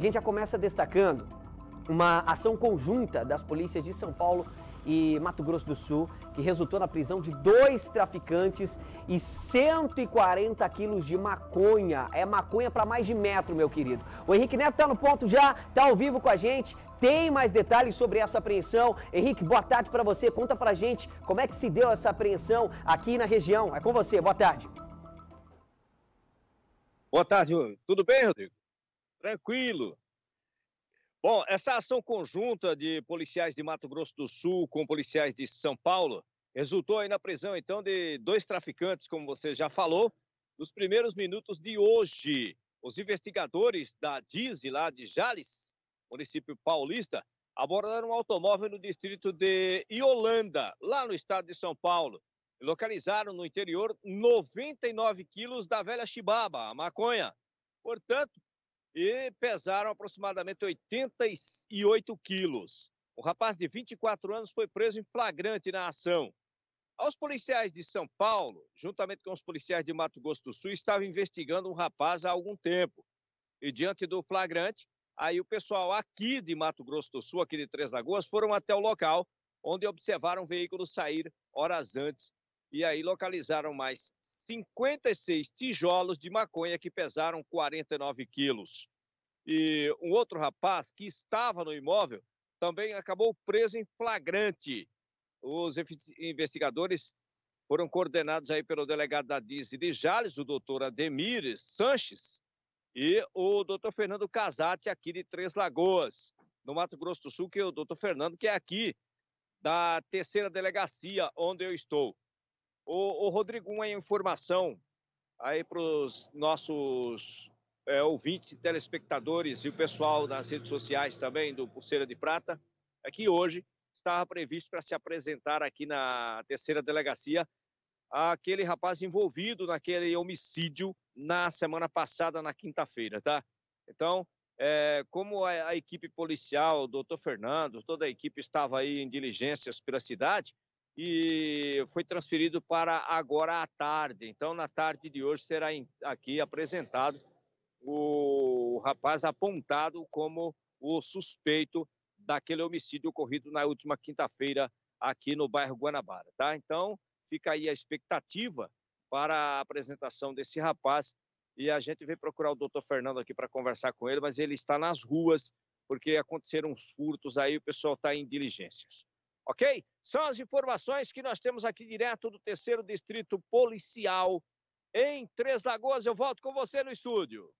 A gente já começa destacando uma ação conjunta das polícias de São Paulo e Mato Grosso do Sul, que resultou na prisão de dois traficantes e 140 quilos de maconha. É maconha para mais de metro, meu querido. O Henrique Neto tá no ponto já, tá ao vivo com a gente. Tem mais detalhes sobre essa apreensão. Henrique, boa tarde para você. Conta pra gente como é que se deu essa apreensão aqui na região. É com você. Boa tarde. Boa tarde. Tudo bem, Rodrigo? Tranquilo. Bom, essa ação conjunta de policiais de Mato Grosso do Sul com policiais de São Paulo resultou aí na prisão, então, de dois traficantes, como você já falou, nos primeiros minutos de hoje. Os investigadores da DIS, lá de Jales, município paulista, abordaram um automóvel no distrito de Iolanda, lá no estado de São Paulo. E localizaram no interior 99 quilos da velha chibaba, a maconha. Portanto, e pesaram aproximadamente 88 quilos. O rapaz de 24 anos foi preso em flagrante na ação. Aos policiais de São Paulo, juntamente com os policiais de Mato Grosso do Sul, estavam investigando um rapaz há algum tempo. E diante do flagrante, aí o pessoal aqui de Mato Grosso do Sul, aqui de Três Lagoas, foram até o local onde observaram o veículo sair horas antes e aí localizaram mais 56 tijolos de maconha que pesaram 49 quilos. E um outro rapaz que estava no imóvel também acabou preso em flagrante. Os investigadores foram coordenados aí pelo delegado da DIS de Jales, o doutor Ademir Sanches, e o doutor Fernando Casati, aqui de Três Lagoas, no Mato Grosso do Sul, que é o doutor Fernando, que é aqui da terceira delegacia onde eu estou. Ô, ô Rodrigo, uma informação aí para os nossos é, ouvintes, telespectadores e o pessoal nas redes sociais também do Pulseira de Prata, é que hoje estava previsto para se apresentar aqui na terceira delegacia aquele rapaz envolvido naquele homicídio na semana passada, na quinta-feira, tá? Então, é, como a, a, equipe policial, o doutor Fernando, toda a equipe estava aí em diligências pela cidade, e foi transferido para agora à tarde. Então, na tarde de hoje, será aqui apresentado o rapaz apontado como o suspeito daquele homicídio ocorrido na última quinta-feira aqui no bairro Guanabara, tá? Então, fica aí a expectativa para a apresentação desse rapaz e a gente vem procurar o doutor Fernando aqui para conversar com ele, mas ele está nas ruas porque aconteceram uns furtos aí, o pessoal está em diligências ok? São as informações que nós temos aqui direto do terceiro distrito policial em Três Lagoas. Eu volto com você no estúdio.